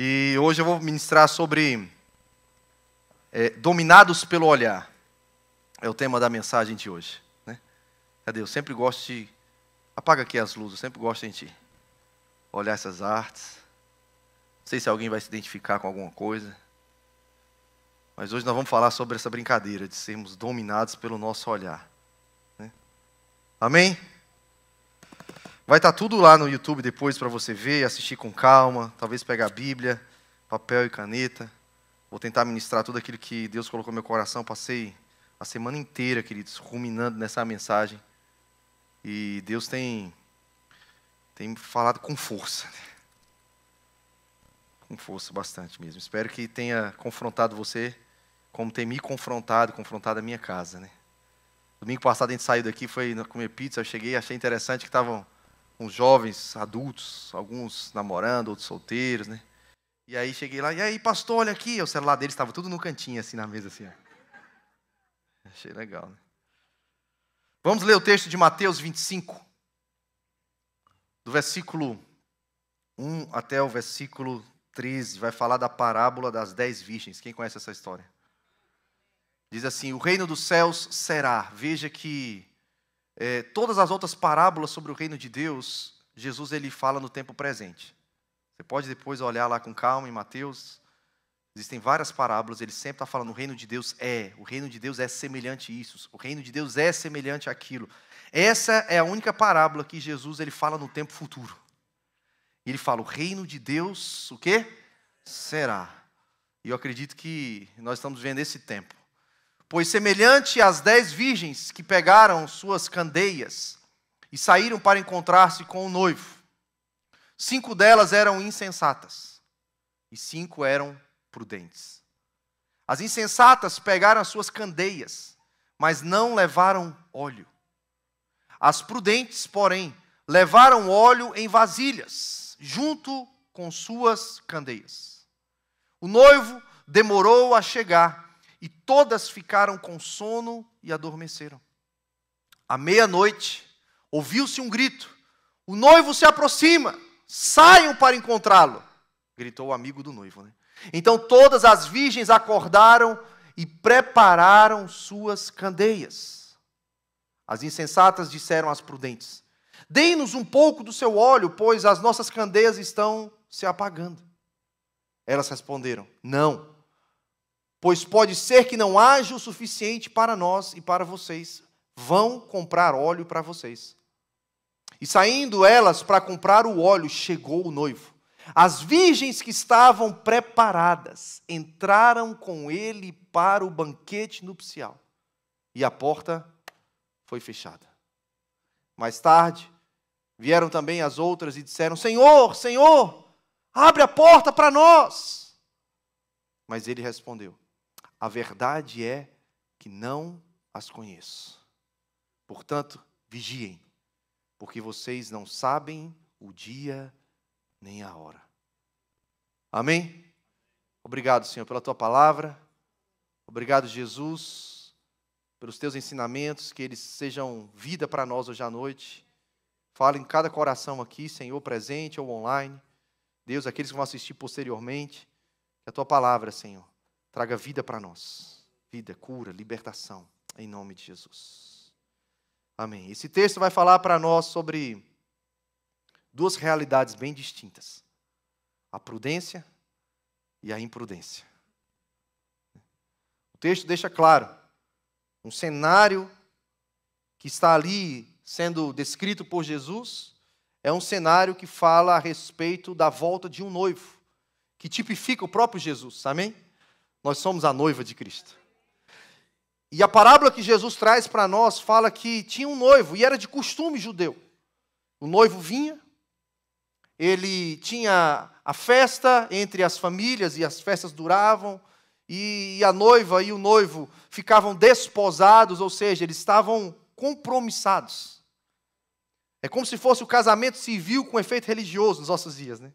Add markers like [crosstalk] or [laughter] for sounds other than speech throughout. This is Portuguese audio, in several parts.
E hoje eu vou ministrar sobre é, dominados pelo olhar. É o tema da mensagem de hoje. Né? Cadê? Eu sempre gosto de. Apaga aqui as luzes, eu sempre gosto de gente olhar essas artes. Não sei se alguém vai se identificar com alguma coisa. Mas hoje nós vamos falar sobre essa brincadeira de sermos dominados pelo nosso olhar. Né? Amém? Vai estar tá tudo lá no YouTube depois para você ver, assistir com calma, talvez pegar a Bíblia, papel e caneta. Vou tentar ministrar tudo aquilo que Deus colocou no meu coração. Passei a semana inteira, queridos, ruminando nessa mensagem. E Deus tem, tem falado com força. Né? Com força, bastante mesmo. Espero que tenha confrontado você como tem me confrontado, confrontado a minha casa. Né? Domingo passado a gente saiu daqui, foi comer pizza. Eu cheguei, achei interessante que estavam uns jovens adultos, alguns namorando, outros solteiros, né? E aí cheguei lá, e aí, pastor, olha aqui. O celular deles estava tudo no cantinho, assim, na mesa, assim. Ó. Achei legal, né? Vamos ler o texto de Mateus 25, do versículo 1 até o versículo 13. Vai falar da parábola das dez virgens. Quem conhece essa história? Diz assim: O reino dos céus será. Veja que é, todas as outras parábolas sobre o reino de Deus, Jesus ele fala no tempo presente. Você pode depois olhar lá com calma em Mateus. Existem várias parábolas, ele sempre está falando: o reino de Deus é, o reino de Deus é semelhante a isso, o reino de Deus é semelhante àquilo. Essa é a única parábola que Jesus ele fala no tempo futuro. Ele fala: o reino de Deus, o quê? Será. E eu acredito que nós estamos vendo esse tempo. Pois, semelhante às dez virgens que pegaram suas candeias e saíram para encontrar-se com o noivo, cinco delas eram insensatas e cinco eram prudentes. As insensatas pegaram as suas candeias, mas não levaram óleo. As prudentes, porém, levaram óleo em vasilhas, junto com suas candeias. O noivo demorou a chegar e todas ficaram com sono e adormeceram. À meia-noite, ouviu-se um grito: O noivo se aproxima, saiam para encontrá-lo. Gritou o amigo do noivo. Né? Então todas as virgens acordaram e prepararam suas candeias. As insensatas disseram às prudentes: Deem-nos um pouco do seu óleo, pois as nossas candeias estão se apagando. Elas responderam: Não pois pode ser que não haja o suficiente para nós e para vocês. Vão comprar óleo para vocês. E saindo elas para comprar o óleo, chegou o noivo. As virgens que estavam preparadas entraram com ele para o banquete nupcial. E a porta foi fechada. Mais tarde, vieram também as outras e disseram: Senhor, Senhor, abre a porta para nós. Mas ele respondeu: a verdade é que não as conheço. Portanto, vigiem, porque vocês não sabem o dia nem a hora. Amém? Obrigado, Senhor, pela tua palavra. Obrigado, Jesus, pelos teus ensinamentos, que eles sejam vida para nós hoje à noite. Fala em cada coração aqui, Senhor, presente ou online. Deus, aqueles que vão assistir posteriormente, que a tua palavra, Senhor, Traga vida para nós. Vida, cura, libertação, em nome de Jesus. Amém. Esse texto vai falar para nós sobre duas realidades bem distintas: a prudência e a imprudência. O texto deixa claro um cenário que está ali sendo descrito por Jesus é um cenário que fala a respeito da volta de um noivo, que tipifica o próprio Jesus, amém? Nós somos a noiva de Cristo. E a parábola que Jesus traz para nós fala que tinha um noivo, e era de costume judeu. O noivo vinha, ele tinha a festa entre as famílias, e as festas duravam, e a noiva e o noivo ficavam desposados, ou seja, eles estavam compromissados. É como se fosse o casamento civil com efeito religioso nos nossos dias, né?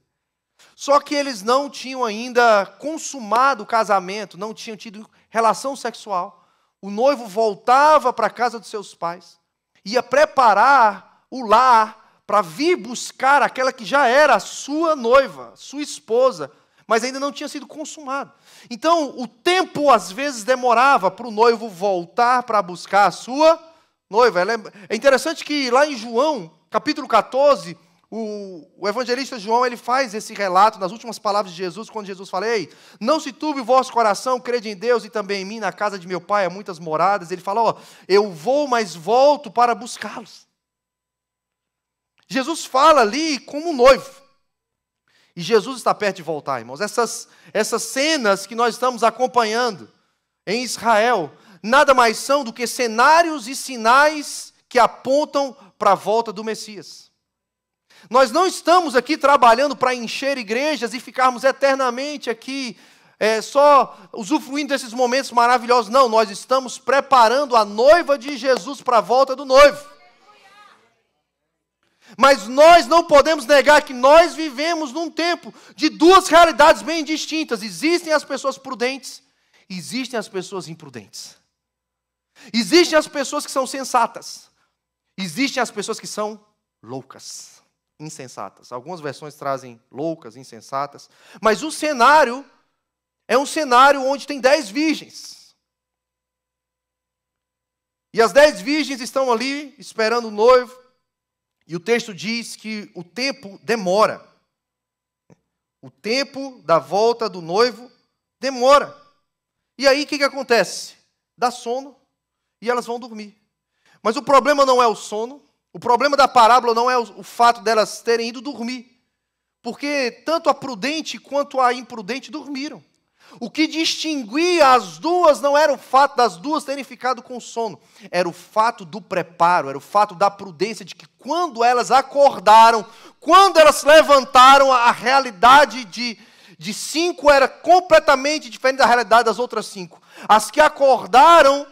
Só que eles não tinham ainda consumado o casamento, não tinham tido relação sexual. O noivo voltava para a casa dos seus pais, ia preparar o lar para vir buscar aquela que já era sua noiva, sua esposa, mas ainda não tinha sido consumado. Então, o tempo às vezes demorava para o noivo voltar para buscar a sua noiva. É, é interessante que lá em João, capítulo 14, o, o, evangelista João ele faz esse relato nas últimas palavras de Jesus, quando Jesus fala: Ei, não se turbe o vosso coração, crede em Deus e também em mim, na casa de meu pai há muitas moradas. Ele fala: Ó, eu vou, mas volto para buscá-los. Jesus fala ali como um noivo. E Jesus está perto de voltar, irmãos. Essas, essas cenas que nós estamos acompanhando em Israel, nada mais são do que cenários e sinais que apontam para a volta do Messias. Nós não estamos aqui trabalhando para encher igrejas e ficarmos eternamente aqui é, só usufruindo desses momentos maravilhosos. Não, nós estamos preparando a noiva de Jesus para a volta do noivo. Mas nós não podemos negar que nós vivemos num tempo de duas realidades bem distintas. Existem as pessoas prudentes, existem as pessoas imprudentes. Existem as pessoas que são sensatas, existem as pessoas que são loucas insensatas. Algumas versões trazem loucas, insensatas. Mas o cenário é um cenário onde tem dez virgens. E as dez virgens estão ali esperando o noivo. E o texto diz que o tempo demora. O tempo da volta do noivo demora. E aí o que, que acontece? Dá sono e elas vão dormir. Mas o problema não é o sono, o problema da parábola não é o fato delas terem ido dormir, porque tanto a prudente quanto a imprudente dormiram. O que distinguia as duas não era o fato das duas terem ficado com sono, era o fato do preparo, era o fato da prudência de que quando elas acordaram, quando elas levantaram, a realidade de, de cinco era completamente diferente da realidade das outras cinco. As que acordaram,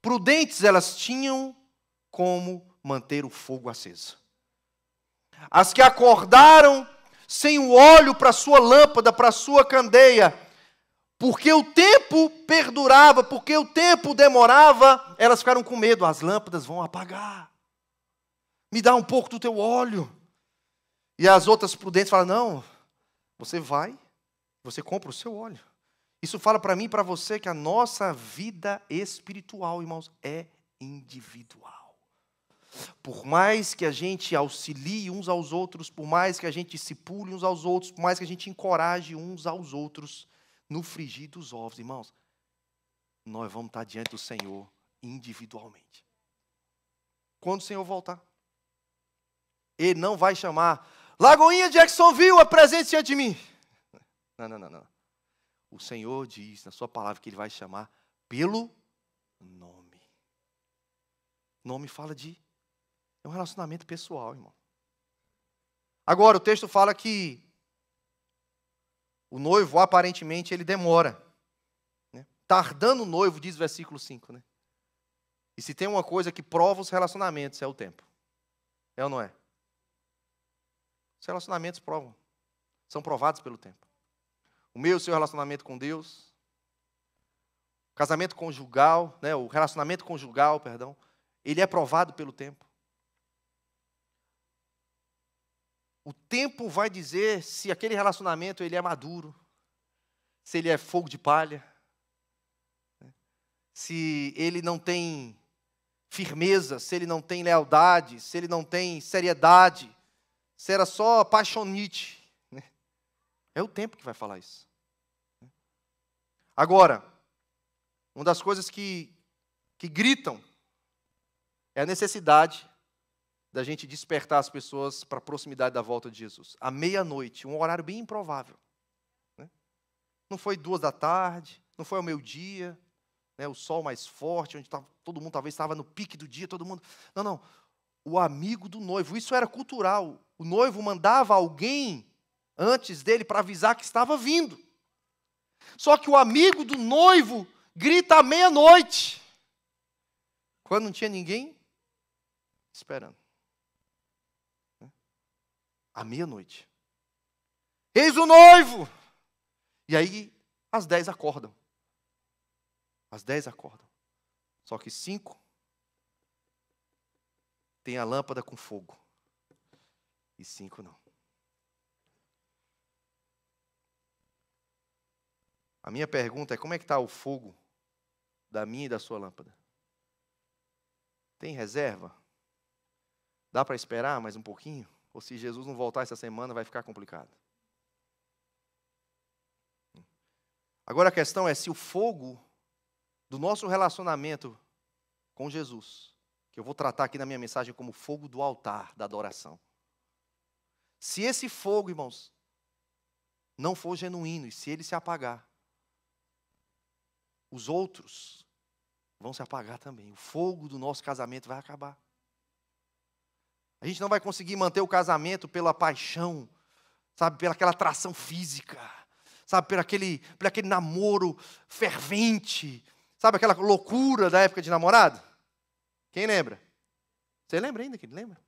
prudentes, elas tinham como manter o fogo aceso. As que acordaram sem o óleo para sua lâmpada, para sua candeia, porque o tempo perdurava, porque o tempo demorava, elas ficaram com medo, as lâmpadas vão apagar. Me dá um pouco do teu óleo. E as outras prudentes falam: "Não, você vai, você compra o seu óleo". Isso fala para mim e para você que a nossa vida espiritual, irmãos, é individual. Por mais que a gente auxilie uns aos outros, por mais que a gente se pule uns aos outros, por mais que a gente encoraje uns aos outros no frigir dos ovos, irmãos, nós vamos estar diante do Senhor individualmente. Quando o Senhor voltar, Ele não vai chamar Lagoinha Jacksonville, apresente diante de mim. Não, não, não, não. O Senhor diz na Sua palavra que Ele vai chamar pelo nome. Nome fala de é um relacionamento pessoal, irmão. Agora, o texto fala que o noivo, aparentemente, ele demora. Né? Tardando o noivo, diz o versículo 5. Né? E se tem uma coisa que prova os relacionamentos, é o tempo. É ou não é? Os relacionamentos provam. São provados pelo tempo. O meu e o seu relacionamento com Deus, casamento conjugal, né, o relacionamento conjugal, perdão, ele é provado pelo tempo. O tempo vai dizer se aquele relacionamento ele é maduro, se ele é fogo de palha, né? se ele não tem firmeza, se ele não tem lealdade, se ele não tem seriedade, se era só paixonite. Né? É o tempo que vai falar isso. Né? Agora, uma das coisas que, que gritam é a necessidade da gente despertar as pessoas para a proximidade da volta de Jesus. À meia-noite, um horário bem improvável. Né? Não foi duas da tarde, não foi ao meio-dia, né, o sol mais forte, onde tava, todo mundo talvez estava no pique do dia, todo mundo. Não, não. O amigo do noivo. Isso era cultural. O noivo mandava alguém antes dele para avisar que estava vindo. Só que o amigo do noivo grita à meia-noite, quando não tinha ninguém esperando à meia-noite. Eis o noivo! E aí, às dez acordam. Às dez acordam. Só que cinco tem a lâmpada com fogo. E cinco não. A minha pergunta é: como é que está o fogo da minha e da sua lâmpada? Tem reserva? Dá para esperar mais um pouquinho? ou se Jesus não voltar essa semana, vai ficar complicado. Agora a questão é se o fogo do nosso relacionamento com Jesus, que eu vou tratar aqui na minha mensagem como fogo do altar da adoração. Se esse fogo, irmãos, não for genuíno e se ele se apagar, os outros vão se apagar também. O fogo do nosso casamento vai acabar. A gente não vai conseguir manter o casamento pela paixão, sabe, pela aquela atração física, sabe, por aquele, por aquele namoro fervente, sabe, aquela loucura da época de namorado. Quem lembra? Você lembra ainda, querido? Lembra?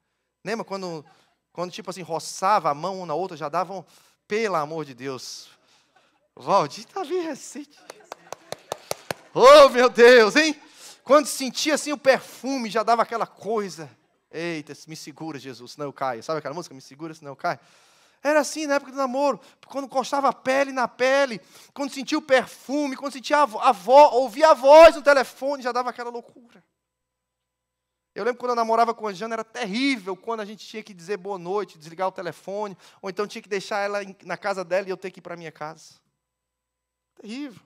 Lembra quando, quando tipo assim, roçava a mão uma na outra, já davam, pelo amor de Deus. Valdir tá bem recente. Oh, meu Deus, hein? Quando sentia assim o perfume, já dava aquela coisa. Eita, me segura, Jesus, senão eu caio. Sabe aquela música? Me segura, senão eu caio. Era assim na época do namoro, quando encostava a pele na pele, quando sentia o perfume, quando sentia a voz, ouvia a voz no telefone, já dava aquela loucura. Eu lembro quando eu namorava com a Jana, era terrível quando a gente tinha que dizer boa noite, desligar o telefone, ou então tinha que deixar ela na casa dela e eu ter que ir para a minha casa. Terrível.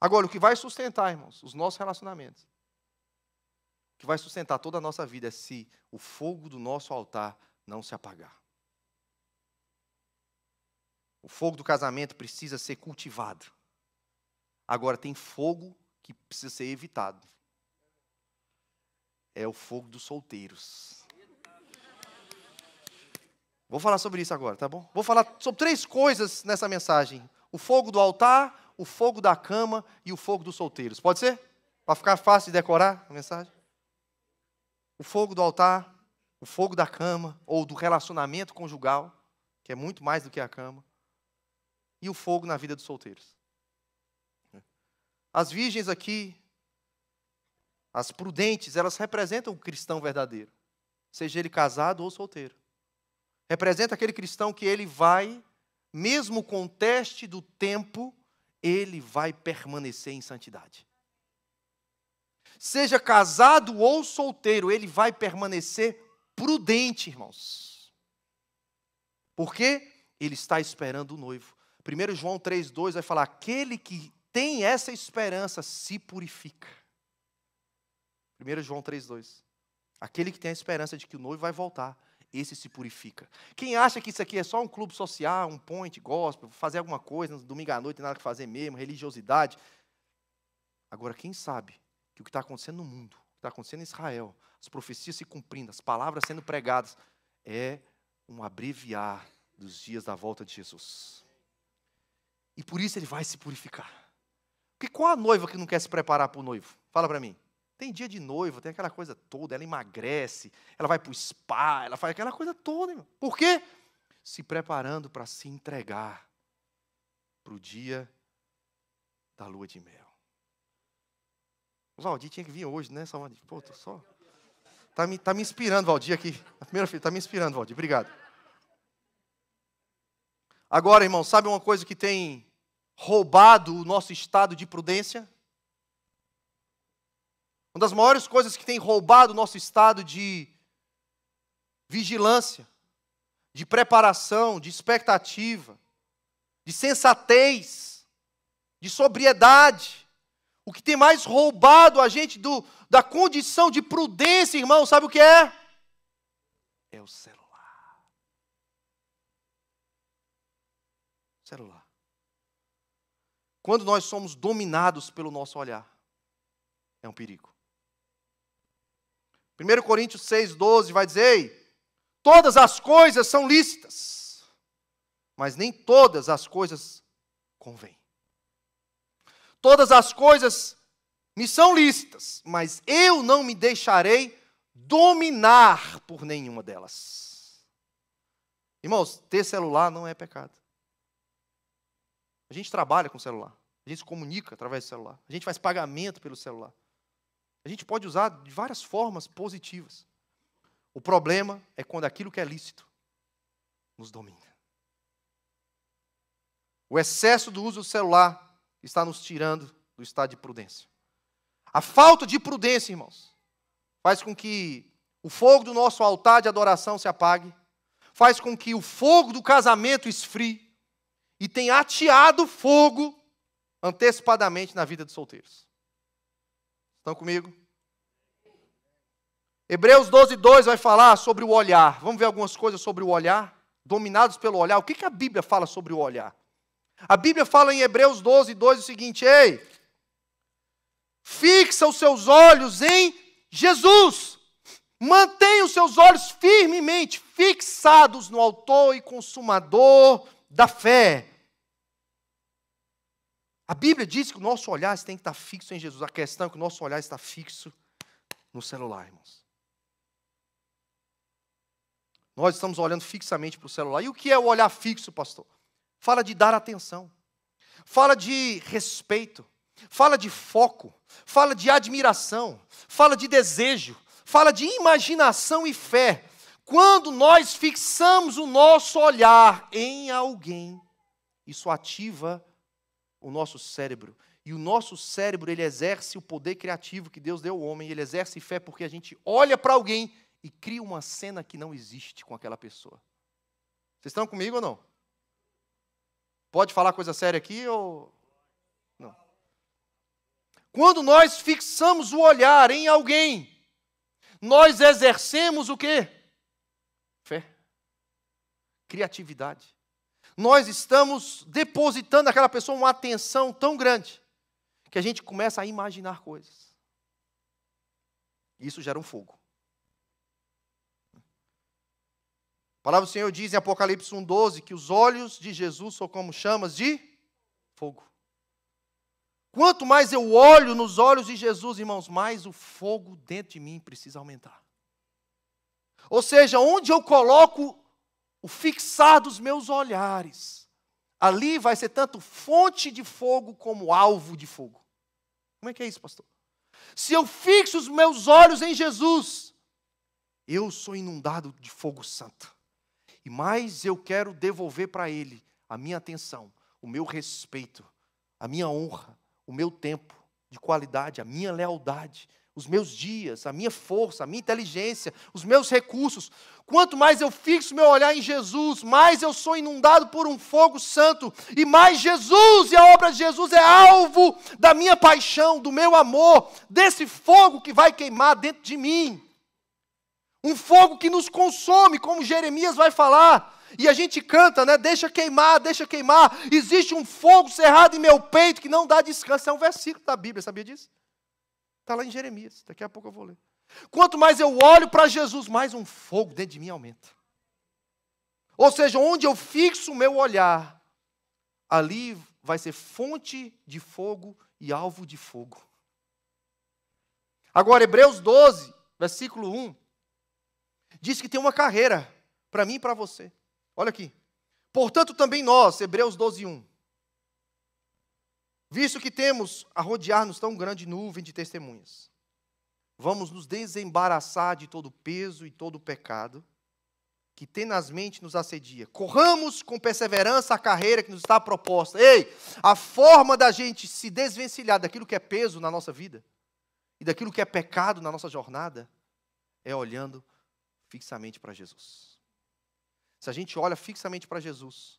Agora, o que vai sustentar, irmãos, os nossos relacionamentos que vai sustentar toda a nossa vida se o fogo do nosso altar não se apagar. O fogo do casamento precisa ser cultivado. Agora, tem fogo que precisa ser evitado. É o fogo dos solteiros. Vou falar sobre isso agora, tá bom? Vou falar sobre três coisas nessa mensagem: o fogo do altar, o fogo da cama e o fogo dos solteiros. Pode ser? Para ficar fácil de decorar a mensagem? o fogo do altar, o fogo da cama, ou do relacionamento conjugal, que é muito mais do que a cama, e o fogo na vida dos solteiros. As virgens aqui, as prudentes, elas representam o cristão verdadeiro, seja ele casado ou solteiro. Representa aquele cristão que ele vai, mesmo com o teste do tempo, ele vai permanecer em santidade seja casado ou solteiro, ele vai permanecer prudente, irmãos. Porque ele está esperando o noivo. 1 João 3,2 vai falar: aquele que tem essa esperança se purifica. 1 João 3,2. Aquele que tem a esperança de que o noivo vai voltar, esse se purifica. Quem acha que isso aqui é só um clube social, um point, gospel, fazer alguma coisa, domingo à noite, nada que fazer mesmo, religiosidade. Agora, quem sabe que o que está acontecendo no mundo, o que está acontecendo em Israel, as profecias se cumprindo, as palavras sendo pregadas, é um abreviar dos dias da volta de Jesus. E por isso ele vai se purificar. Porque qual a noiva que não quer se preparar para o noivo? Fala para mim. Tem dia de noiva, tem aquela coisa toda, ela emagrece, ela vai para o spa, ela faz aquela coisa toda. Irmão. Por quê? Se preparando para se entregar para o dia da lua de mel. O Valdir tinha que vir hoje, né, Salvador? Pô, tô só. Tá me, tá me inspirando, Valdir, aqui. A primeira filha, tá me inspirando, Valdir. Obrigado. Agora, irmão, sabe uma coisa que tem roubado o nosso estado de prudência? Uma das maiores coisas que tem roubado o nosso estado de vigilância, de preparação, de expectativa, de sensatez, de sobriedade, o que tem mais roubado a gente do, da condição de prudência, irmão, sabe o que é? É o celular. Celular. Quando nós somos dominados pelo nosso olhar, é um perigo. 1 Coríntios 6,12 vai dizer: todas as coisas são lícitas, mas nem todas as coisas convêm. Todas as coisas me são lícitas, mas eu não me deixarei dominar por nenhuma delas. Irmãos, ter celular não é pecado. A gente trabalha com celular, a gente se comunica através do celular, a gente faz pagamento pelo celular. A gente pode usar de várias formas positivas. O problema é quando aquilo que é lícito nos domina. O excesso do uso do celular está nos tirando do estado de prudência. A falta de prudência, irmãos, faz com que o fogo do nosso altar de adoração se apague, faz com que o fogo do casamento esfrie e tenha ateado fogo antecipadamente na vida dos solteiros. Estão comigo? Hebreus 12, 2 vai falar sobre o olhar. Vamos ver algumas coisas sobre o olhar? Dominados pelo olhar. O que, que a Bíblia fala sobre o olhar? A Bíblia fala em Hebreus 12, 2 o seguinte: Ei, fixa os seus olhos em Jesus. Mantenha os seus olhos firmemente fixados no Autor e Consumador da fé. A Bíblia diz que o nosso olhar tem que estar fixo em Jesus. A questão é que o nosso olhar está fixo no celular, irmãos. Nós estamos olhando fixamente para o celular. E o que é o olhar fixo, pastor? fala de dar atenção, fala de respeito, fala de foco, fala de admiração, fala de desejo, fala de imaginação e fé. Quando nós fixamos o nosso olhar em alguém, isso ativa o nosso cérebro. E o nosso cérebro, ele exerce o poder criativo que Deus deu ao homem, ele exerce fé porque a gente olha para alguém e cria uma cena que não existe com aquela pessoa. Vocês estão comigo ou não? Pode falar coisa séria aqui ou. Não. Quando nós fixamos o olhar em alguém, nós exercemos o quê? Fé. Criatividade. Nós estamos depositando naquela pessoa uma atenção tão grande que a gente começa a imaginar coisas. Isso gera um fogo. A palavra do Senhor diz em Apocalipse 1,12 que os olhos de Jesus são como chamas de fogo. Quanto mais eu olho nos olhos de Jesus, irmãos, mais o fogo dentro de mim precisa aumentar. Ou seja, onde eu coloco o fixar dos meus olhares, ali vai ser tanto fonte de fogo como alvo de fogo. Como é que é isso, pastor? Se eu fixo os meus olhos em Jesus, eu sou inundado de fogo santo e mais eu quero devolver para Ele a minha atenção, o meu respeito, a minha honra, o meu tempo de qualidade, a minha lealdade, os meus dias, a minha força, a minha inteligência, os meus recursos. Quanto mais eu fixo meu olhar em Jesus, mais eu sou inundado por um fogo santo, e mais Jesus e a obra de Jesus é alvo da minha paixão, do meu amor, desse fogo que vai queimar dentro de mim. Um fogo que nos consome, como Jeremias vai falar. E a gente canta, né? Deixa queimar, deixa queimar. Existe um fogo cerrado em meu peito que não dá descanso. É um versículo da Bíblia, sabia disso? Está lá em Jeremias. Daqui a pouco eu vou ler. Quanto mais eu olho para Jesus, mais um fogo dentro de mim aumenta. Ou seja, onde eu fixo o meu olhar, ali vai ser fonte de fogo e alvo de fogo. Agora, Hebreus 12, versículo 1 diz que tem uma carreira para mim e para você. Olha aqui. Portanto, também nós, Hebreus 12, 1. Visto que temos a rodear-nos tão grande nuvem de testemunhas, vamos nos desembaraçar de todo peso e todo pecado que tenazmente nos assedia. Corramos com perseverança a carreira que nos está proposta. Ei, a forma da gente se desvencilhar daquilo que é peso na nossa vida e daquilo que é pecado na nossa jornada é olhando fixamente para Jesus. Se a gente olha fixamente para Jesus,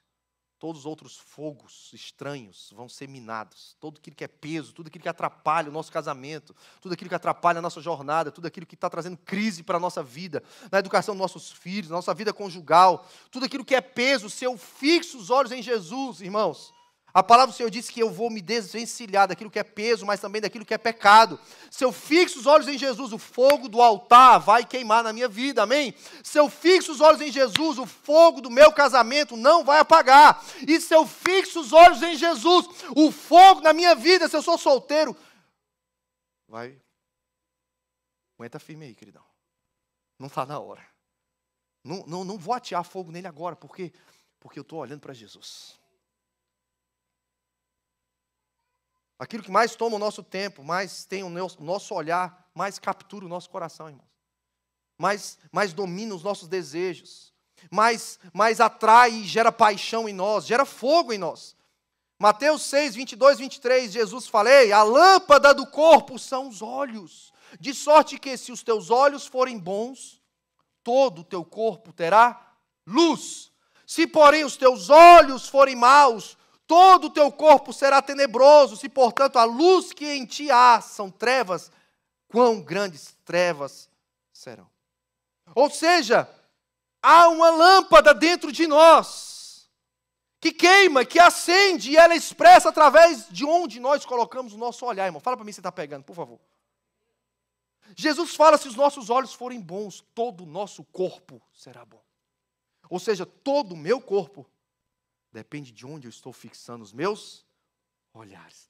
todos os outros fogos estranhos vão ser minados. Tudo aquilo que é peso, tudo aquilo que atrapalha o nosso casamento, tudo aquilo que atrapalha a nossa jornada, tudo aquilo que está trazendo crise para a nossa vida, na educação dos nossos filhos, na nossa vida conjugal, tudo aquilo que é peso, se eu fixo os olhos em Jesus, irmãos, a palavra do Senhor diz que eu vou me desvencilhar daquilo que é peso, mas também daquilo que é pecado. Se eu fixo os olhos em Jesus, o fogo do altar vai queimar na minha vida, amém? Se eu fixo os olhos em Jesus, o fogo do meu casamento não vai apagar. E se eu fixo os olhos em Jesus, o fogo na minha vida, se eu sou solteiro, vai. Aguenta firme aí, queridão. Não está na hora. Não, não, não vou atear fogo nele agora, porque, porque eu estou olhando para Jesus. Aquilo que mais toma o nosso tempo, mais tem o nosso olhar, mais captura o nosso coração, irmãos. Mais, mais domina os nossos desejos. Mais, mais atrai e gera paixão em nós, gera fogo em nós. Mateus 6, 22, 23, Jesus falei, a lâmpada do corpo são os olhos. De sorte que se os teus olhos forem bons, todo o teu corpo terá luz. Se, porém, os teus olhos forem maus, Todo o teu corpo será tenebroso, se portanto a luz que em ti há são trevas, quão grandes trevas serão. Ou seja, há uma lâmpada dentro de nós que queima, que acende e ela expressa através de onde nós colocamos o nosso olhar, irmão. Fala para mim se está pegando, por favor. Jesus fala: se os nossos olhos forem bons, todo o nosso corpo será bom. Ou seja, todo o meu corpo Depende de onde eu estou fixando os meus olhares.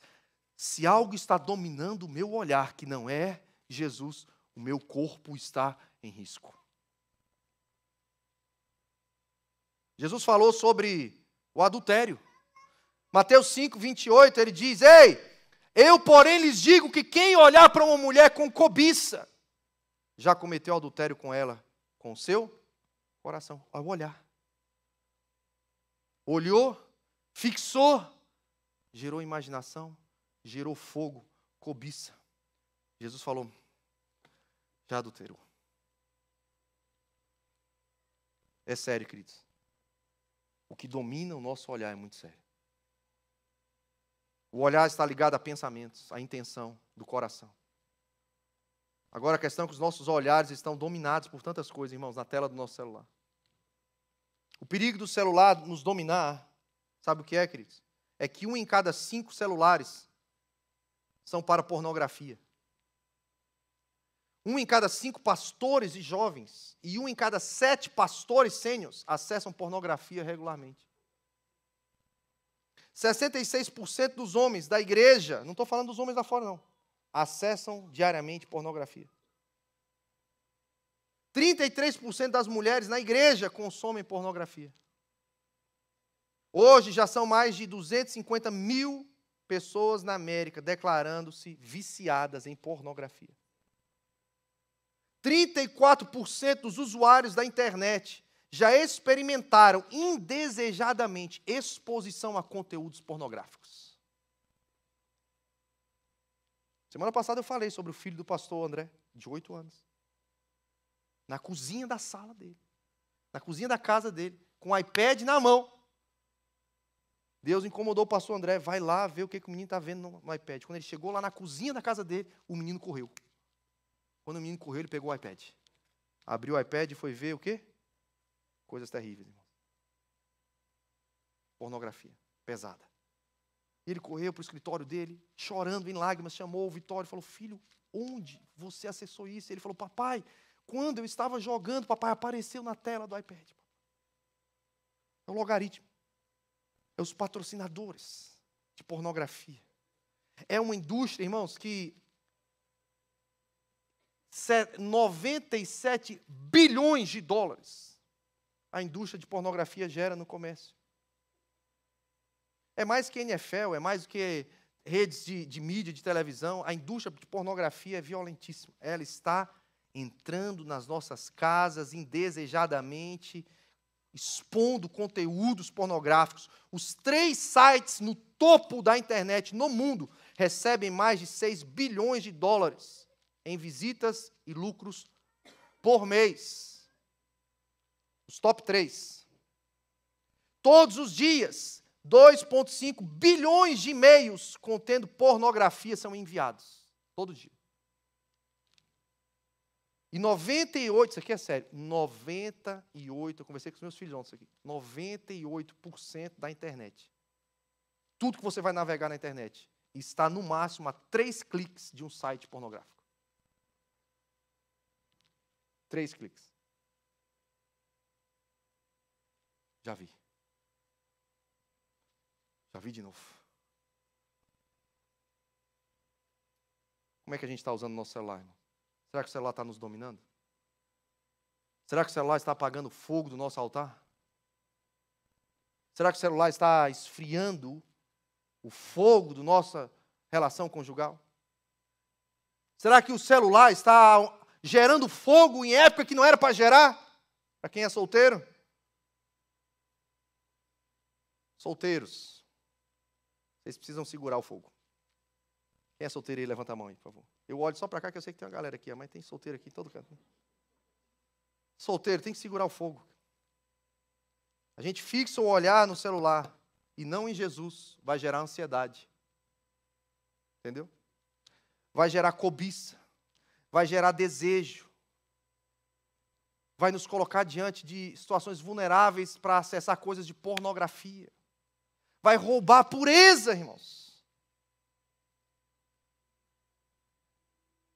Se algo está dominando o meu olhar que não é Jesus, o meu corpo está em risco. Jesus falou sobre o adultério. Mateus 5, 28, ele diz: Ei, eu, porém, lhes digo que quem olhar para uma mulher com cobiça já cometeu adultério com ela, com o seu coração, ao olhar olhou, fixou, gerou imaginação, gerou fogo, cobiça. Jesus falou: já adulterou. É sério, queridos. O que domina o nosso olhar é muito sério. O olhar está ligado a pensamentos, à intenção do coração. Agora a questão é que os nossos olhares estão dominados por tantas coisas, irmãos, na tela do nosso celular. O perigo do celular nos dominar, sabe o que é, queridos? É que um em cada cinco celulares são para pornografia. Um em cada cinco pastores e jovens e um em cada sete pastores sênios acessam pornografia regularmente. 66% dos homens da igreja, não estou falando dos homens lá fora, não, acessam diariamente pornografia. 33% das mulheres na igreja consomem pornografia. Hoje já são mais de 250 mil pessoas na América declarando-se viciadas em pornografia. 34% dos usuários da internet já experimentaram indesejadamente exposição a conteúdos pornográficos. Semana passada eu falei sobre o filho do pastor André, de 8 anos na cozinha da sala dele, na cozinha da casa dele, com o iPad na mão. Deus incomodou o pastor André, vai lá ver o que, que o menino está vendo no iPad. Quando ele chegou lá na cozinha da casa dele, o menino correu. Quando o menino correu, ele pegou o iPad. Abriu o iPad e foi ver o quê? Coisas terríveis, irmão. Pornografia pesada. E ele correu para o escritório dele, chorando em lágrimas, chamou o Vitório e falou: Filho, onde você acessou isso? Ele falou: Papai, quando eu estava jogando, papai apareceu na tela do iPad. É o logaritmo. É os patrocinadores de pornografia. É uma indústria, irmãos, que 97 bilhões de dólares a indústria de pornografia gera no comércio. É mais que NFL, é mais do que redes de, de mídia, de televisão. A indústria de pornografia é violentíssima. Ela está entrando nas nossas casas indesejadamente, expondo conteúdos pornográficos. Os três sites no topo da internet no mundo recebem mais de 6 bilhões de dólares em visitas e lucros por mês. Os top três. Todos os dias, 2,5 bilhões de e-mails contendo pornografia são enviados. Todo dia. E 98, isso aqui é sério, 98, eu conversei com os meus filhos ontem isso aqui, 98% da internet. Tudo que você vai navegar na internet está no máximo a três cliques de um site pornográfico. Três cliques. Já vi. Já vi de novo. Como é que a gente está usando o nosso celular, irmão? Será que o celular está nos dominando? Será que o celular está apagando o fogo do nosso altar? Será que o celular está esfriando o fogo da nossa relação conjugal? Será que o celular está gerando fogo em época que não era para gerar? Para quem é solteiro? Solteiros, vocês precisam segurar o fogo. Quem é solteiro aí, levanta a mão aí, por favor. Eu olho só para cá que eu sei que tem uma galera aqui, mas tem solteiro aqui em todo canto. Né? Solteiro tem que segurar o fogo. A gente fixa o olhar no celular e não em Jesus, vai gerar ansiedade. Entendeu? Vai gerar cobiça, vai gerar desejo, vai nos colocar diante de situações vulneráveis para acessar coisas de pornografia, vai roubar a pureza, irmãos.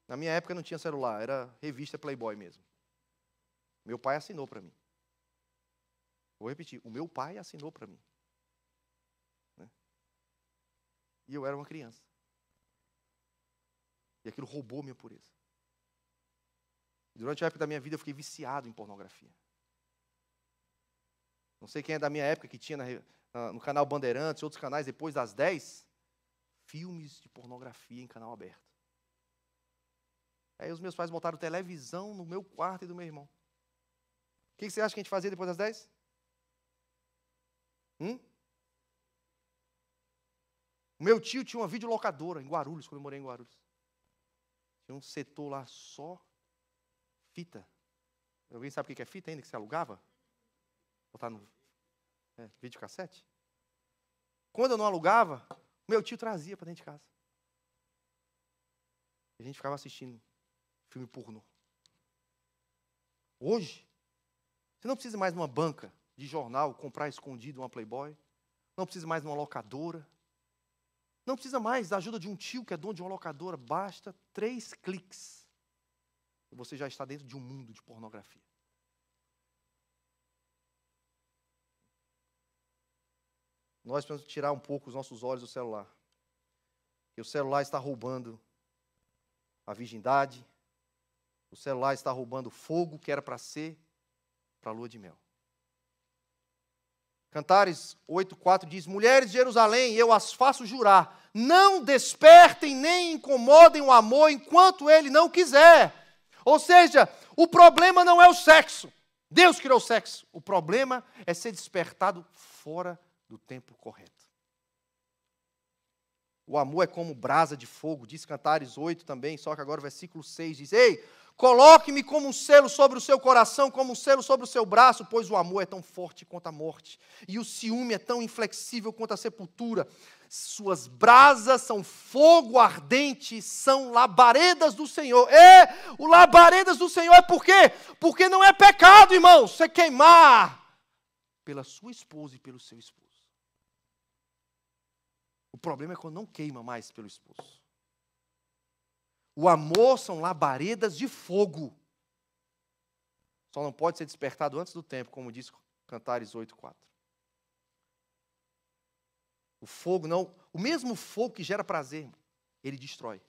Na minha época não tinha celular, era revista Playboy mesmo. Meu pai assinou para mim. Vou repetir, o meu pai assinou para mim. Né? E eu era uma criança. E aquilo roubou minha pureza. Durante a época da minha vida eu fiquei viciado em pornografia. Não sei quem é da minha época que tinha na, na, no canal Bandeirantes, outros canais depois das 10, filmes de pornografia em canal aberto. Aí os meus pais botaram televisão no meu quarto e do meu irmão. O que você acha que a gente fazia depois das 10? Hum? O meu tio tinha uma videolocadora em Guarulhos, quando eu morei em Guarulhos. Tinha um setor lá só fita. Alguém sabe o que é fita ainda que você alugava? Botar no é, videocassete? Quando eu não alugava, meu tio trazia para dentro de casa. A gente ficava assistindo filme pornô. Hoje, você não precisa mais de uma banca de jornal comprar escondido uma Playboy. Não precisa mais de uma locadora. Não precisa mais da ajuda de um tio que é dono de uma locadora. Basta três cliques. E você já está dentro de um mundo de pornografia. Nós precisamos tirar um pouco os nossos olhos do celular. Porque o celular está roubando a virgindade, o celular está roubando o fogo que era para ser para a lua de mel. Cantares 8,4 diz: Mulheres de Jerusalém, eu as faço jurar, não despertem nem incomodem o amor enquanto ele não quiser. Ou seja, o problema não é o sexo. Deus criou o sexo. O problema é ser despertado fora do tempo correto. O amor é como brasa de fogo, diz Cantares 8 também, só que agora o versículo 6 diz: Ei, Coloque-me como um selo sobre o seu coração, como um selo sobre o seu braço, pois o amor é tão forte quanto a morte, e o ciúme é tão inflexível quanto a sepultura. Suas brasas são fogo ardente, são labaredas do Senhor. É, o labaredas do Senhor é por quê? Porque não é pecado, irmão, você queimar pela sua esposa e pelo seu esposo. O problema é quando não queima mais pelo esposo. O amor são labaredas de fogo. Só não pode ser despertado antes do tempo, como diz Cantares 8:4. O fogo não, o mesmo fogo que gera prazer, ele destrói.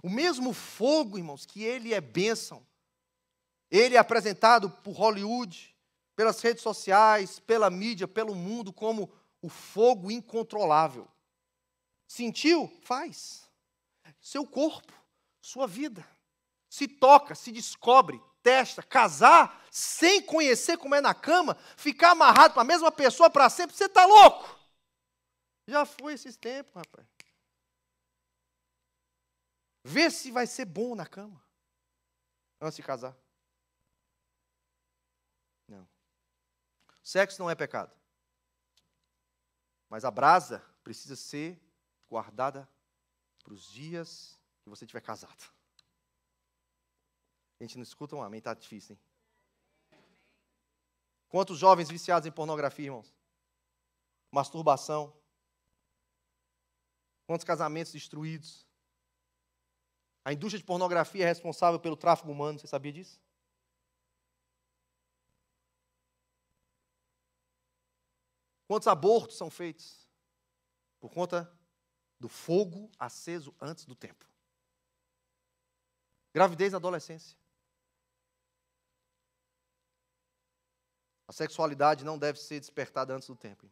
O mesmo fogo, irmãos, que ele é bênção. Ele é apresentado por Hollywood, pelas redes sociais, pela mídia, pelo mundo como o fogo incontrolável. Sentiu? Faz. Seu corpo sua vida. Se toca, se descobre, testa, casar sem conhecer como é na cama, ficar amarrado com a mesma pessoa para sempre, você está louco. Já foi esses tempos, rapaz. Vê se vai ser bom na cama antes de casar. Não. Sexo não é pecado. Mas a brasa precisa ser guardada para os dias e você estiver casado. A gente não escuta um amém, está difícil, hein? Quantos jovens viciados em pornografia, irmãos? Masturbação. Quantos casamentos destruídos? A indústria de pornografia é responsável pelo tráfico humano, você sabia disso? Quantos abortos são feitos? Por conta do fogo aceso antes do tempo. Gravidez na adolescência. A sexualidade não deve ser despertada antes do tempo.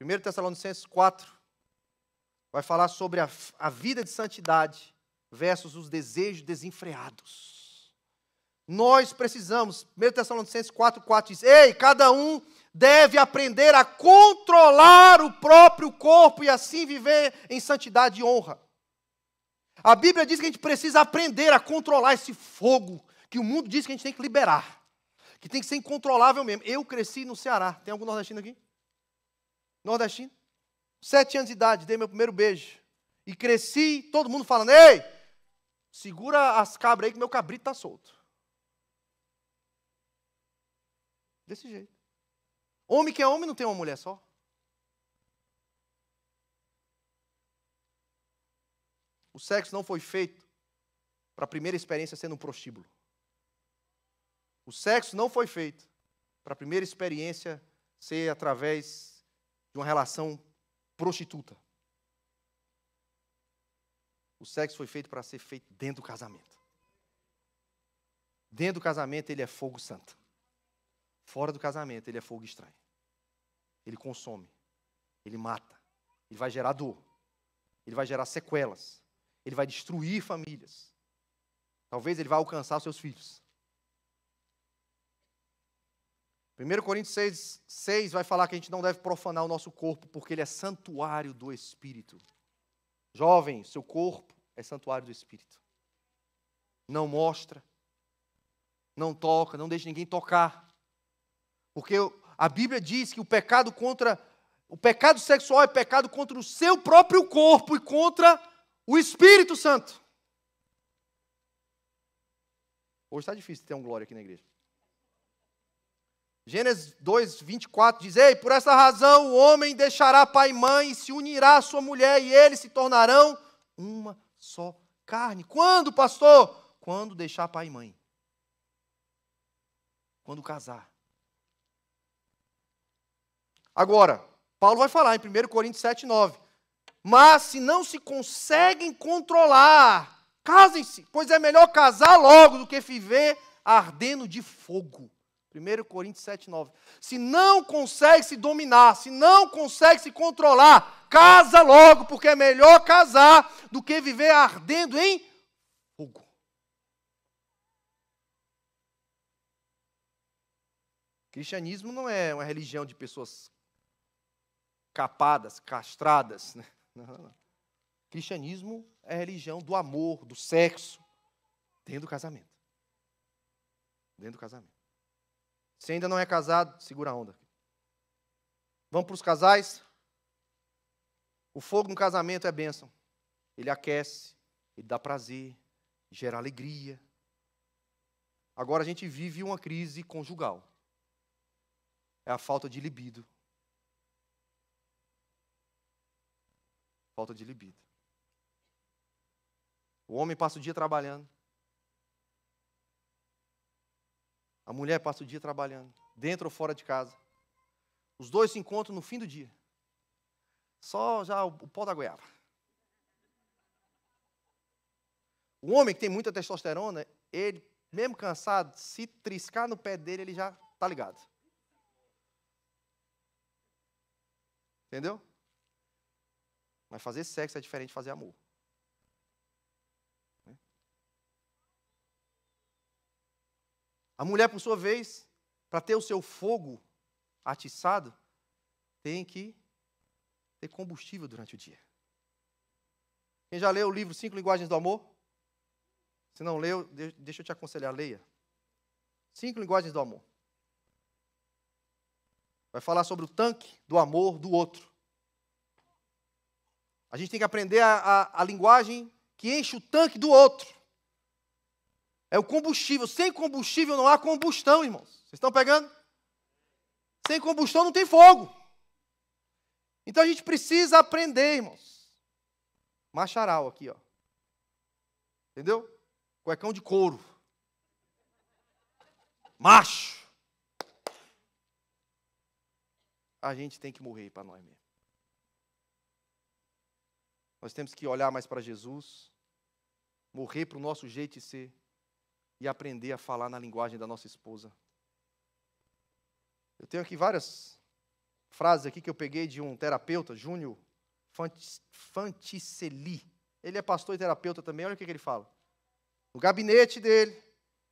Irmão. 1 Tessalonicenses 4 vai falar sobre a, a vida de santidade versus os desejos desenfreados. Nós precisamos, 1 Tessalonicenses 4, 4 diz: Ei, cada um deve aprender a controlar o próprio corpo e assim viver em santidade e honra. A Bíblia diz que a gente precisa aprender a controlar esse fogo que o mundo diz que a gente tem que liberar, que tem que ser incontrolável mesmo. Eu cresci no Ceará. Tem algum nordestino aqui? Nordestino? Sete anos de idade, dei meu primeiro beijo. E cresci, todo mundo falando: ei, segura as cabras aí que meu cabrito está solto. Desse jeito. Homem que é homem não tem uma mulher só. O sexo não foi feito para a primeira experiência sendo um prostíbulo. O sexo não foi feito para a primeira experiência ser através de uma relação prostituta. O sexo foi feito para ser feito dentro do casamento. Dentro do casamento ele é fogo santo. Fora do casamento ele é fogo estranho. Ele consome, ele mata, ele vai gerar dor, ele vai gerar sequelas, ele vai destruir famílias. Talvez ele vá alcançar seus filhos. 1 Coríntios 6, 6 vai falar que a gente não deve profanar o nosso corpo, porque ele é santuário do Espírito. Jovem, seu corpo é santuário do Espírito. Não mostra, não toca, não deixe ninguém tocar. Porque a Bíblia diz que o pecado contra o pecado sexual é pecado contra o seu próprio corpo e contra o Espírito Santo. Hoje está difícil ter um glória aqui na igreja. Gênesis 2, 24 diz: Ei, por essa razão o homem deixará pai e mãe e se unirá à sua mulher, e eles se tornarão uma só carne. Quando, pastor? Quando deixar pai e mãe. Quando casar. Agora, Paulo vai falar em 1 Coríntios 7, 9. Mas se não se conseguem controlar, casem-se, pois é melhor casar logo do que viver ardendo de fogo. 1 Coríntios 7, 9. Se não consegue se dominar, se não consegue se controlar, casa logo, porque é melhor casar do que viver ardendo em fogo. cristianismo não é uma religião de pessoas capadas, castradas, né? Não, não, não. Cristianismo é religião do amor, do sexo, dentro do casamento. Dentro do casamento. Se ainda não é casado, segura a onda. Vamos para os casais? O fogo no casamento é bênção. Ele aquece, ele dá prazer, gera alegria. Agora a gente vive uma crise conjugal. É a falta de libido Falta de libido. O homem passa o dia trabalhando. A mulher passa o dia trabalhando, dentro ou fora de casa. Os dois se encontram no fim do dia. Só já o pó da goiaba. O homem que tem muita testosterona, ele, mesmo cansado, se triscar no pé dele, ele já tá ligado. Entendeu? Mas fazer sexo é diferente de fazer amor. Né? A mulher, por sua vez, para ter o seu fogo atiçado, tem que ter combustível durante o dia. Quem já leu o livro Cinco Linguagens do Amor? Se não leu, deixa eu te aconselhar, leia. Cinco Linguagens do Amor. Vai falar sobre o tanque do amor do outro. A gente tem que aprender a, a, a linguagem que enche o tanque do outro. É o combustível. Sem combustível não há combustão, irmãos. Vocês estão pegando? Sem combustão não tem fogo. Então a gente precisa aprender, irmãos. Macharal aqui, ó. Entendeu? Cuecão de couro. Macho. A gente tem que morrer para nós mesmos. Nós temos que olhar mais para Jesus, morrer para o nosso jeito de ser e aprender a falar na linguagem da nossa esposa. Eu tenho aqui várias frases aqui que eu peguei de um terapeuta, Júnior Fanticelli. Ele é pastor e terapeuta também, olha o que, que ele fala. No gabinete dele,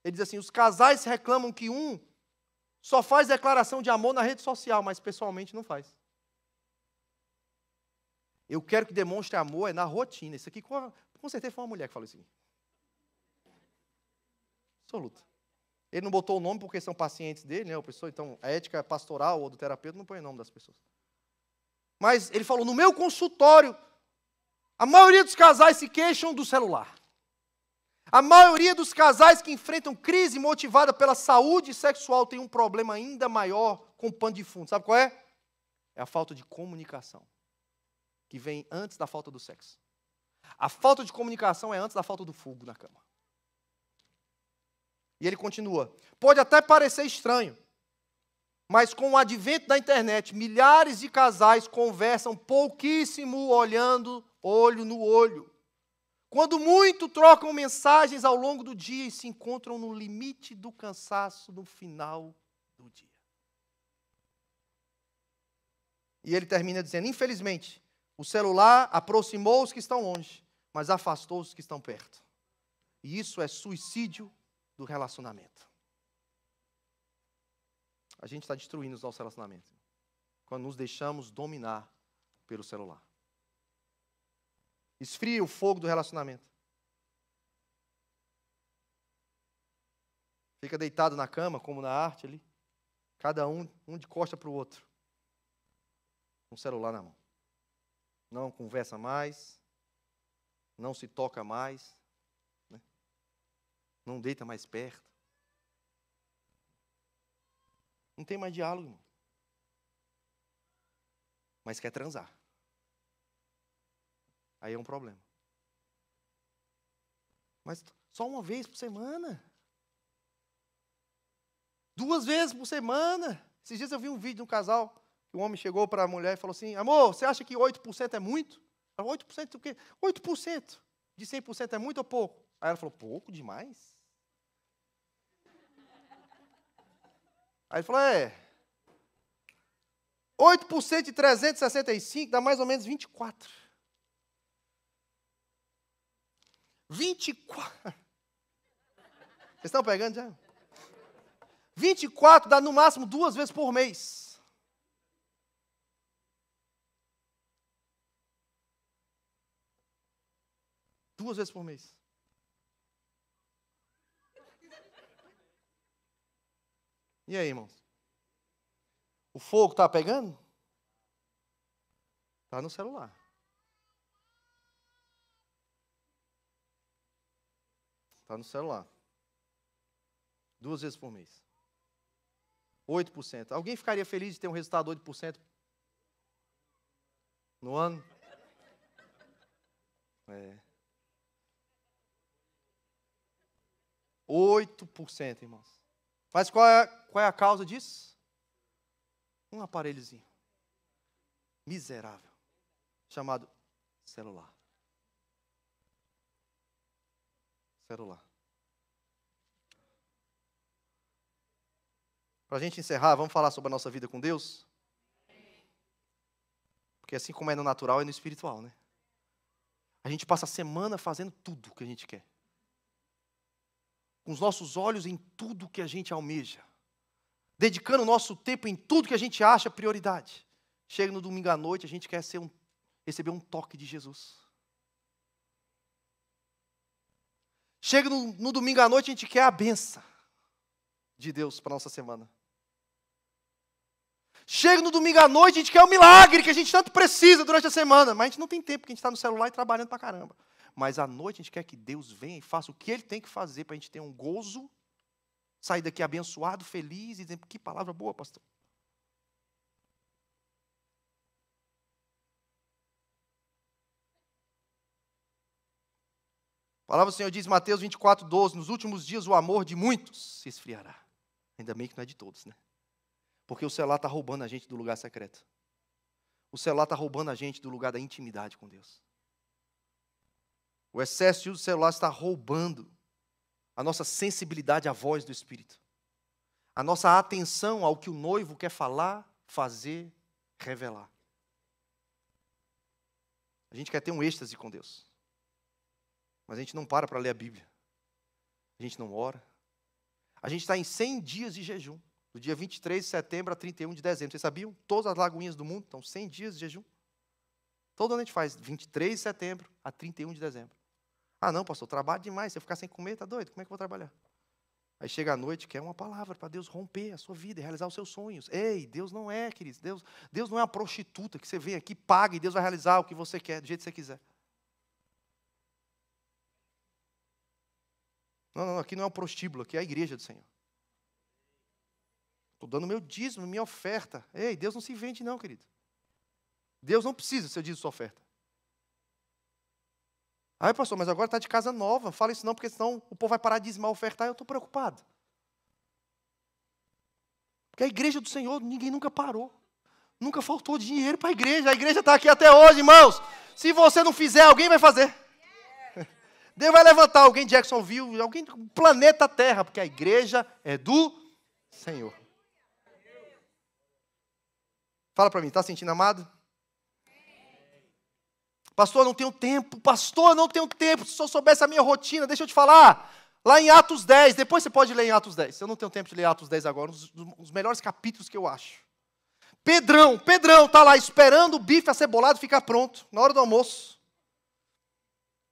ele diz assim: os casais reclamam que um só faz declaração de amor na rede social, mas pessoalmente não faz. Eu quero que demonstre amor é na rotina. Isso aqui com, com certeza foi uma mulher que falou isso aqui. Absoluta. Ele não botou o nome porque são pacientes dele, né, o pessoal. então a ética pastoral ou do terapeuta não põe o nome das pessoas. Mas ele falou, no meu consultório, a maioria dos casais se queixam do celular. A maioria dos casais que enfrentam crise motivada pela saúde sexual tem um problema ainda maior com o pano de fundo. Sabe qual é? É a falta de comunicação que vem antes da falta do sexo. A falta de comunicação é antes da falta do fogo na cama. E ele continua: pode até parecer estranho, mas com o advento da internet, milhares de casais conversam pouquíssimo olhando olho no olho. Quando muito, trocam mensagens ao longo do dia e se encontram no limite do cansaço no final do dia. E ele termina dizendo: infelizmente, o celular aproximou os que estão longe, mas afastou os que estão perto. E isso é suicídio do relacionamento. A gente está destruindo os nossos relacionamentos quando nos deixamos dominar pelo celular. Esfria o fogo do relacionamento. Fica deitado na cama, como na arte ali, cada um, um de costa para o outro, um celular na mão não conversa mais, não se toca mais, né? não deita mais perto. Não tem mais diálogo, irmão. Mas quer transar. Aí é um problema. Mas só uma vez por semana. Duas vezes por semana. Esses dias eu vi um vídeo de um casal o homem chegou para a mulher e falou assim: Amor, você acha que 8% é muito? 8% do quê? 8% de 100% é muito ou pouco? Aí ela falou: Pouco demais? Aí ele falou: É. 8% de 365 dá mais ou menos 24. 24. Vocês estão pegando já? 24 dá no máximo duas vezes por mês. duas vezes por mês. E aí, irmãos? O fogo está pegando? Está no celular. Está no celular. Duas vezes por mês. 8%. Alguém ficaria feliz de ter um resultado 8% no ano? É. 8%, irmãos. Mas qual é, qual é a causa disso? Um aparelhozinho miserável chamado celular. Celular. Para a gente encerrar, vamos falar sobre a nossa vida com Deus? Porque assim como é no natural, é no espiritual, né? A gente passa a semana fazendo tudo o que a gente quer com os nossos olhos em tudo que a gente almeja, dedicando o nosso tempo em tudo que a gente acha prioridade. Chega no domingo à noite, a gente quer um, receber um toque de Jesus. Chega no, no domingo à noite, a gente quer a benção de Deus para nossa semana. Chega no domingo à noite, a gente quer o milagre que a gente tanto precisa durante a semana, mas a gente não tem tempo, porque a gente está no celular e trabalhando para caramba mas à noite a gente quer que Deus venha e faça o que Ele tem que fazer para a gente ter um gozo, sair daqui abençoado, feliz e dizendo: que palavra boa, pastor. A palavra do Senhor diz, Mateus 24, 12: Nos últimos dias o amor de muitos se esfriará. Ainda bem que não é de todos, né? Porque o celular está roubando a gente do lugar secreto. O celular está roubando a gente do lugar da intimidade com Deus. O excesso de uso do celular está roubando a nossa sensibilidade à voz do Espírito, a nossa atenção ao que o noivo quer falar, fazer, revelar. A gente quer ter um êxtase com Deus, mas a gente não para para ler a Bíblia, a gente não ora. A gente está em 100 dias de jejum, do dia 23 de setembro a 31 de dezembro. Vocês sabiam? Todas as lagoinhas do mundo estão 100 dias de jejum. Todo ano a gente faz 23 de setembro a 31 de dezembro. Ah, não, pastor, trabalho demais. Se eu ficar sem comer, está doido? Como é que eu vou trabalhar? Aí chega a noite, quer uma palavra para Deus romper a sua vida e realizar os seus sonhos. Ei, Deus não é, queridos. Deus, Deus não é uma prostituta que você vem aqui, paga e Deus vai realizar o que você quer, do jeito que você quiser. Não, não, aqui não é um prostíbulo, aqui é a igreja do Senhor. Estou dando meu dízimo, minha oferta. Ei, Deus não se vende, não, querido. Deus não precisa do seu dízimo sua oferta. Aí, pastor, mas agora está de casa nova. Fala isso não, porque senão o povo vai parar de esmar ofertar eu estou preocupado. Porque a igreja do Senhor, ninguém nunca parou. Nunca faltou dinheiro para a igreja. A igreja está aqui até hoje, irmãos. Se você não fizer, alguém vai fazer. [laughs] Deus vai levantar alguém de Jacksonville, alguém do planeta Terra, porque a igreja é do Senhor. Fala para mim, está sentindo amado? Pastor, não tenho tempo. Pastor, não tenho tempo. Se eu soubesse a minha rotina, deixa eu te falar. Lá em Atos 10, depois você pode ler em Atos 10. Eu não tenho tempo de ler Atos 10 agora, um dos, um dos melhores capítulos que eu acho. Pedrão, Pedrão está lá esperando o bife acebolado ficar pronto, na hora do almoço.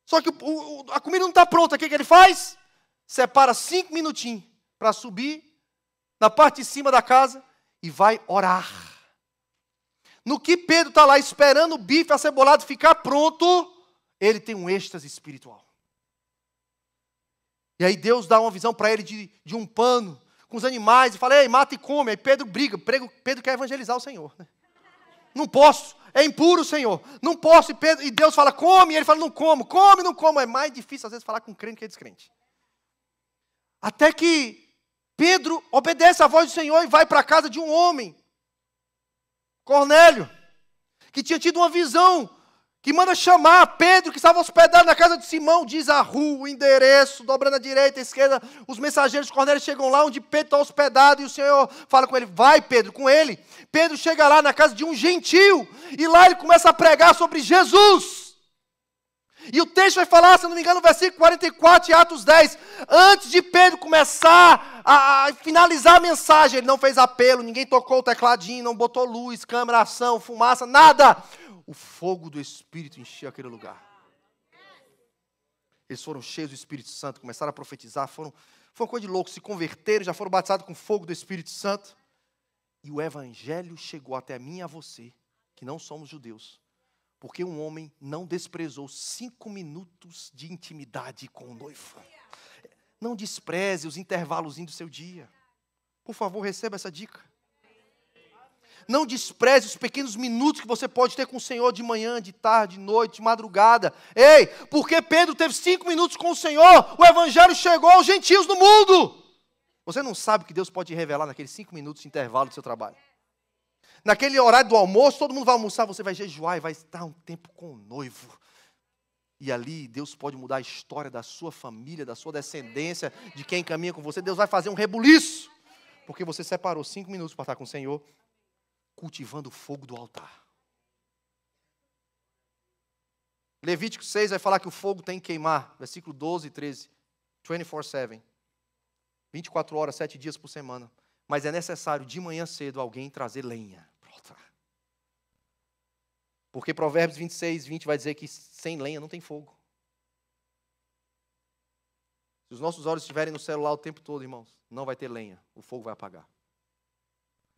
Só que o, o, a comida não está pronta, o que, que ele faz? Separa cinco minutinhos para subir na parte de cima da casa e vai orar. No que Pedro está lá esperando o bife acebolado ficar pronto, ele tem um êxtase espiritual. E aí Deus dá uma visão para ele de, de um pano com os animais e fala: Ei, mata e come. Aí Pedro briga. Pedro, quer evangelizar o Senhor. Né? Não posso. É impuro, Senhor. Não posso. E, Pedro, e Deus fala: Come. E ele fala: Não como. Come, não como. É mais difícil às vezes falar com crente que é descrente. Até que Pedro obedece à voz do Senhor e vai para a casa de um homem Cornélio, que tinha tido uma visão, que manda chamar Pedro, que estava hospedado na casa de Simão, diz a rua, o endereço, dobrando a direita, à esquerda, os mensageiros de Cornélio chegam lá onde Pedro está hospedado, e o Senhor fala com ele, vai Pedro, com ele. Pedro chega lá na casa de um gentil, e lá ele começa a pregar sobre Jesus. E o texto vai falar, se não me engano, no versículo 44 de Atos 10. Antes de Pedro começar a, a, finalizar a mensagem, ele não fez apelo, ninguém tocou o tecladinho, não botou luz, câmera, ação, fumaça, nada. O fogo do Espírito encheu aquele lugar. Eles foram cheios do Espírito Santo, começaram a profetizar, foram, foi uma coisa de louco, se converteram, já foram batizados com fogo do Espírito Santo. E o Evangelho chegou até a mim e a você, que não somos judeus porque um homem não desprezou cinco minutos de intimidade com o noivo. Não despreze os intervalos do seu dia. Por favor, receba essa dica. Não despreze os pequenos minutos que você pode ter com o Senhor de manhã, de tarde, de noite, de madrugada. Ei, porque Pedro teve cinco minutos com o Senhor, o Evangelho chegou aos gentios do mundo. Você não sabe o que Deus pode revelar naqueles cinco minutos de intervalo do seu trabalho. Naquele horário do almoço, todo mundo vai almoçar, você vai jejuar e vai estar um tempo com o noivo. E ali Deus pode mudar a história da sua família, da sua descendência, de quem caminha com você. Deus vai fazer um rebuliço, porque você separou cinco minutos para estar com o Senhor, cultivando o fogo do altar. Levítico 6 vai falar que o fogo tem que queimar, versículo 12 e 13, 24/7. 24 horas, 7 dias por semana. Mas é necessário de manhã cedo alguém trazer lenha. Porque Provérbios 26, 20 vai dizer que sem lenha não tem fogo. Se os nossos olhos estiverem no celular o tempo todo, irmãos, não vai ter lenha, o fogo vai apagar.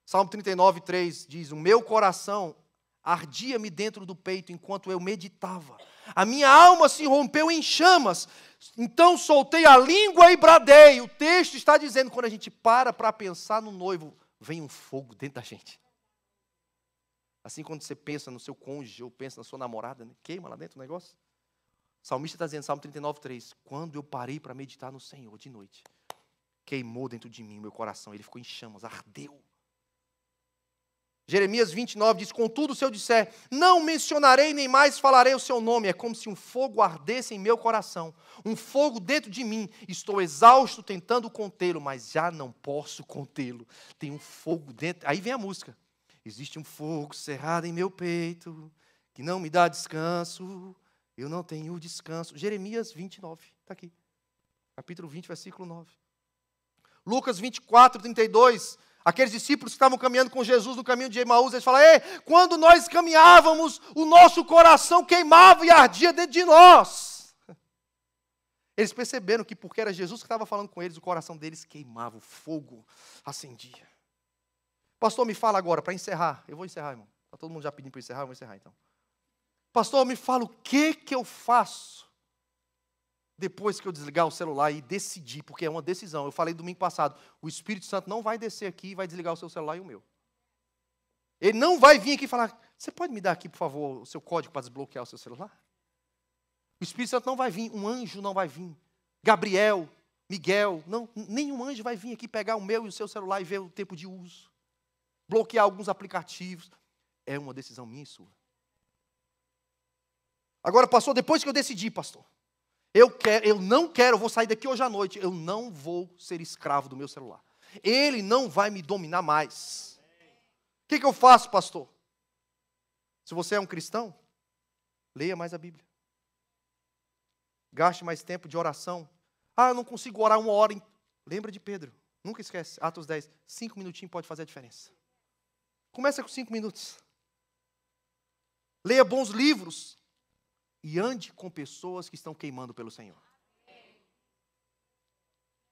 Salmo 39, 3 diz: O meu coração ardia-me dentro do peito enquanto eu meditava. A minha alma se rompeu em chamas. Então soltei a língua e bradei. O texto está dizendo: quando a gente para para pensar no noivo, vem um fogo dentro da gente. Assim, quando você pensa no seu cônjuge ou pensa na sua namorada, né? queima lá dentro o negócio. O salmista está dizendo, Salmo 39, 3, quando eu parei para meditar no Senhor de noite, queimou dentro de mim o meu coração, ele ficou em chamas, ardeu. Jeremias 29 diz: Contudo, se eu disser, não mencionarei nem mais falarei o seu nome, é como se um fogo ardesse em meu coração, um fogo dentro de mim. Estou exausto tentando contê-lo, mas já não posso contê-lo. Tem um fogo dentro. Aí vem a música. Existe um fogo cerrado em meu peito que não me dá descanso. Eu não tenho descanso. Jeremias 29, está aqui. Capítulo 20, versículo 9. Lucas 24, 32. Aqueles discípulos que estavam caminhando com Jesus no caminho de Emaús, eles falam: Ei, quando nós caminhávamos, o nosso coração queimava e ardia dentro de nós. [laughs] Eles perceberam que, porque era Jesus que estava falando com eles, o coração deles queimava, o fogo acendia. Pastor, me fala agora, para encerrar. Eu vou encerrar, irmão. Está todo mundo já pedindo para encerrar, eu vou encerrar então. Pastor, me fala o que, que eu faço depois que eu desligar o celular e decidir, porque é uma decisão. Eu falei domingo passado, o Espírito Santo não vai descer aqui e vai desligar o seu celular e o meu. Ele não vai vir aqui e falar, você pode me dar aqui, por favor, o seu código para desbloquear o seu celular? O Espírito Santo não vai vir, um anjo não vai vir. Gabriel, Miguel, não, nenhum anjo vai vir aqui pegar o meu e o seu celular e ver o tempo de uso bloquear alguns aplicativos. É uma decisão minha e sua. Agora, pastor, depois que eu decidi, pastor, eu, quero, eu não quero, eu vou sair daqui hoje à noite, eu não vou ser escravo do meu celular. Ele não vai me dominar mais. O que, que eu faço, pastor? Se você é um cristão, leia mais a Bíblia. Gaste mais tempo de oração. Ah, eu não consigo orar uma hora. Lembra de Pedro. Nunca esquece. Atos 10. Cinco minutinhos pode fazer a diferença. Começa com cinco minutos. Leia bons livros e ande com pessoas que estão queimando pelo Senhor.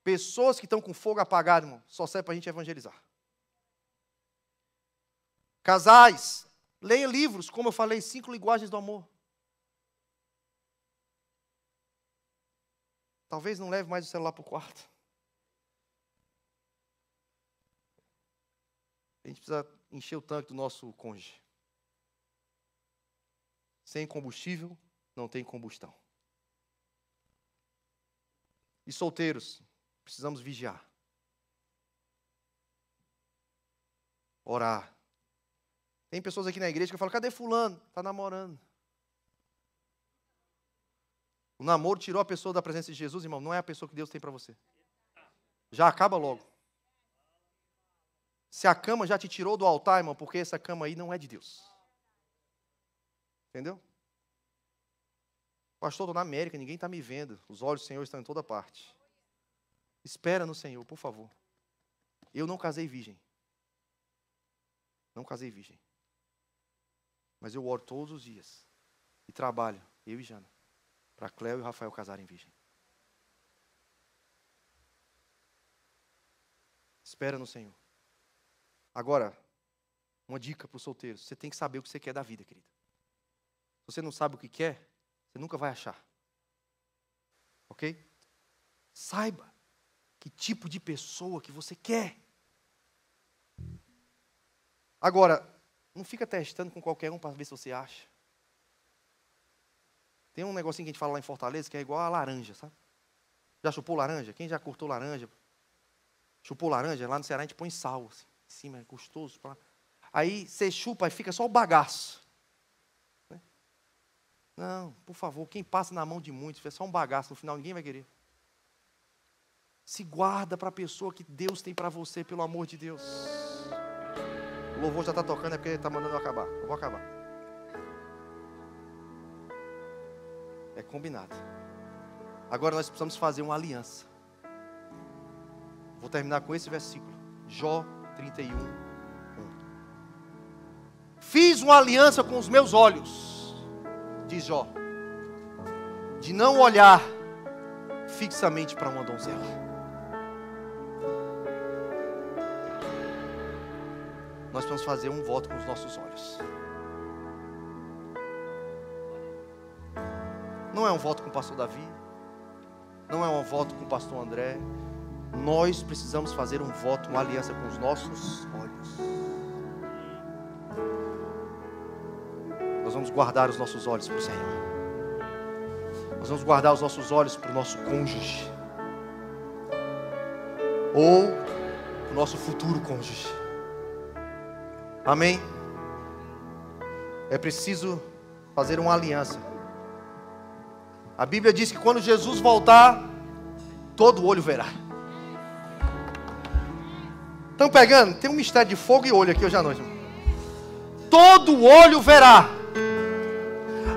Pessoas que estão com fogo apagado, irmão, só serve para a gente evangelizar. Casais, leia livros, como eu falei, cinco linguagens do amor. Talvez não leve mais o celular para o quarto. A gente precisa encher o tanque do nosso conge. Sem combustível, não tem combustão. E solteiros, precisamos vigiar. Orar. Tem pessoas aqui na igreja que falam: cadê Fulano? Está namorando. O namoro tirou a pessoa da presença de Jesus, irmão. Não é a pessoa que Deus tem para você. Já acaba logo. Se a cama já te tirou do altar, irmão, porque essa cama aí não é de Deus. Entendeu? Pastor, estou na América, ninguém está me vendo. Os olhos do Senhor estão em toda parte. Espera no Senhor, por favor. Eu não casei virgem. Não casei virgem. Mas eu oro todos os dias. E trabalho, eu e Jana, para Cléo e Rafael casarem virgem. Espera no Senhor. Agora, uma dica para os solteiros: você tem que saber o que você quer da vida, querido. Se você não sabe o que quer, você nunca vai achar. Ok? Saiba que tipo de pessoa que você quer. Agora, não fica testando com qualquer um para ver se você acha. Tem um negocinho que a gente fala lá em Fortaleza que é igual a laranja, sabe? Já chupou laranja? Quem já cortou laranja? Chupou laranja? Lá no Ceará a gente põe sal. Assim cima, é gostoso. Pra... Aí você chupa e fica só o bagaço. Né? Não, por favor, quem passa na mão de muitos, é só um bagaço, no final ninguém vai querer. Se guarda para a pessoa que Deus tem para você, pelo amor de Deus. O louvor já está tocando, é porque ele está mandando eu acabar. Eu vou acabar. É combinado. Agora nós precisamos fazer uma aliança. Vou terminar com esse versículo. Jó 31, 1. Fiz uma aliança com os meus olhos, diz Jó, de não olhar fixamente para uma donzela. Nós vamos fazer um voto com os nossos olhos. Não é um voto com o pastor Davi, não é um voto com o pastor André, nós precisamos fazer um voto, uma aliança com os nossos olhos. Nós vamos guardar os nossos olhos para o Senhor. Nós vamos guardar os nossos olhos para o nosso cônjuge. Ou o nosso futuro cônjuge. Amém? É preciso fazer uma aliança. A Bíblia diz que quando Jesus voltar, todo olho verá. Estão pegando? Tem um mistério de fogo e olho aqui hoje à noite. Todo olho verá.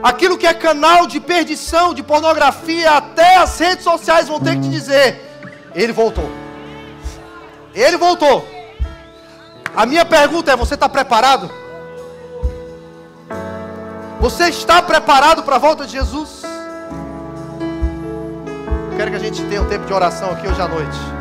Aquilo que é canal de perdição, de pornografia, até as redes sociais vão ter que te dizer: Ele voltou. Ele voltou. A minha pergunta é: você está preparado? Você está preparado para a volta de Jesus? Eu quero que a gente tenha um tempo de oração aqui hoje à noite.